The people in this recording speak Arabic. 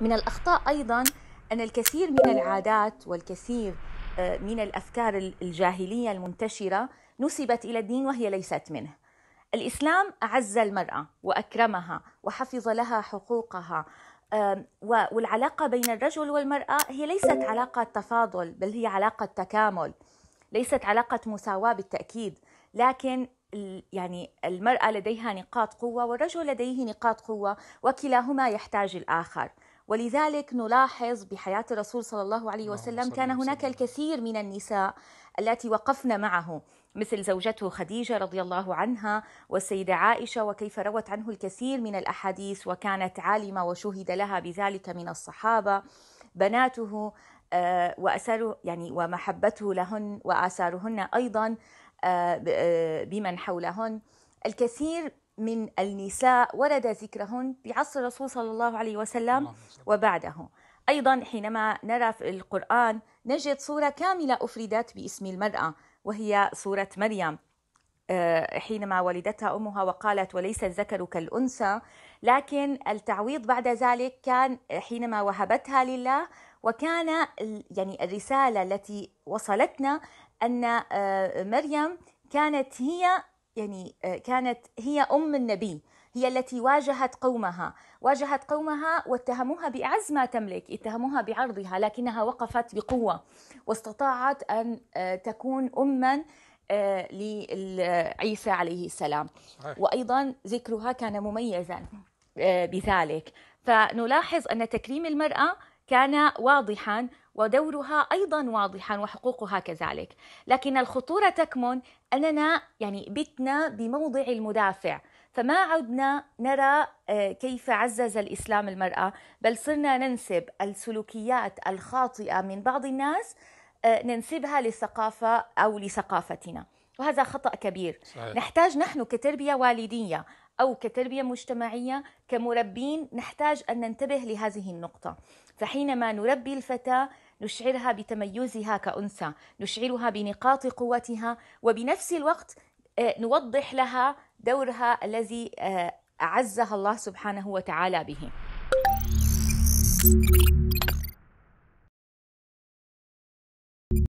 من الأخطاء أيضا أن الكثير من العادات والكثير آه، من الأفكار الجاهلية المنتشرة نسبت إلى الدين وهي ليست منه الإسلام أعز المرأة وأكرمها وحفظ لها حقوقها والعلاقة بين الرجل والمرأة هي ليست علاقة تفاضل بل هي علاقة تكامل ليست علاقة مساواة بالتأكيد لكن يعني المرأة لديها نقاط قوة والرجل لديه نقاط قوة وكلاهما يحتاج الآخر ولذلك نلاحظ بحياة الرسول صلى الله عليه وسلم كان هناك الكثير من النساء التي وقفن معه مثل زوجته خديجة رضي الله عنها والسيدة عائشة وكيف روت عنه الكثير من الأحاديث وكانت عالمة وشهد لها بذلك من الصحابة بناته آه، وأثره يعني ومحبته لهن وآثارهن أيضا آه، آه، بمن حولهن الكثير من النساء ورد ذكرهن بعصر الرسول صلى الله عليه وسلم وبعده أيضا حينما نرى في القرآن نجد صورة كاملة أفردت باسم المرأة وهي صورة مريم آه، حينما ولدتها أمها وقالت وليس الذكر كالأنثى لكن التعويض بعد ذلك كان حينما وهبتها لله وكان يعني الرسالة التي وصلتنا أن آه، مريم كانت هي يعني آه، كانت هي أم النبي هي التي واجهت قومها واجهت قومها واتهموها بأعز ما تملك اتهموها بعرضها لكنها وقفت بقوة واستطاعت أن آه، تكون أما آه، لعيسى عليه السلام وأيضا ذكرها كان مميزا بذلك فنلاحظ أن تكريم المرأة كان واضحا ودورها ايضا واضحا وحقوقها كذلك، لكن الخطوره تكمن اننا يعني بتنا بموضع المدافع، فما عدنا نرى آه، كيف عزز الاسلام المراه، بل صرنا ننسب السلوكيات الخاطئه من بعض الناس آه، ننسبها للثقافه او لثقافتنا. وهذا خطا كبير صحيح. نحتاج نحن كتربيه والديه أو كتربية مجتمعية كمربين نحتاج أن ننتبه لهذه النقطة فحينما نربي الفتاة نشعرها بتميزها كأنثى نشعرها بنقاط قوتها وبنفس الوقت آه، نوضح لها دورها الذي آه، أعزها الله سبحانه وتعالى به